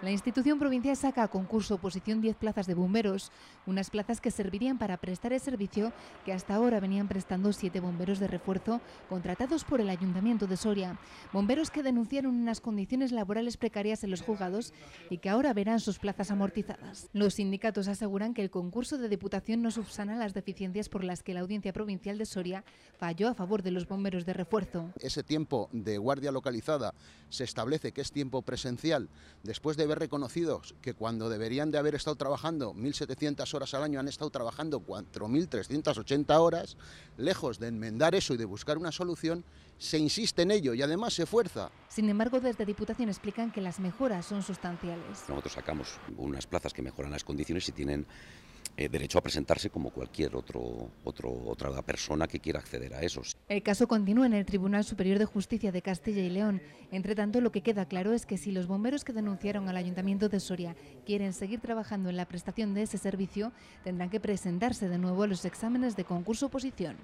La institución provincial saca a concurso oposición 10 plazas de bomberos, unas plazas que servirían para prestar el servicio que hasta ahora venían prestando siete bomberos de refuerzo contratados por el Ayuntamiento de Soria. Bomberos que denunciaron unas condiciones laborales precarias en los juzgados y que ahora verán sus plazas amortizadas. Los sindicatos aseguran que el concurso de diputación no subsana las deficiencias por las que la Audiencia Provincial de Soria falló a favor de los bomberos de refuerzo. Ese tiempo de guardia localizada se establece que es tiempo presencial después de haber reconocidos que cuando deberían de haber estado trabajando 1.700 horas al año han estado trabajando 4.380 horas, lejos de enmendar eso y de buscar una solución, se insiste en ello y además se fuerza. Sin embargo, desde Diputación explican que las mejoras son sustanciales. Nosotros sacamos unas plazas que mejoran las condiciones y tienen eh, derecho a presentarse como cualquier otro, otra persona que quiera acceder a esos. El caso continúa en el Tribunal Superior de Justicia de Castilla y León. Entre tanto, lo que queda claro es que si los bomberos que denunciaron al Ayuntamiento de Soria quieren seguir trabajando en la prestación de ese servicio, tendrán que presentarse de nuevo a los exámenes de concurso-oposición.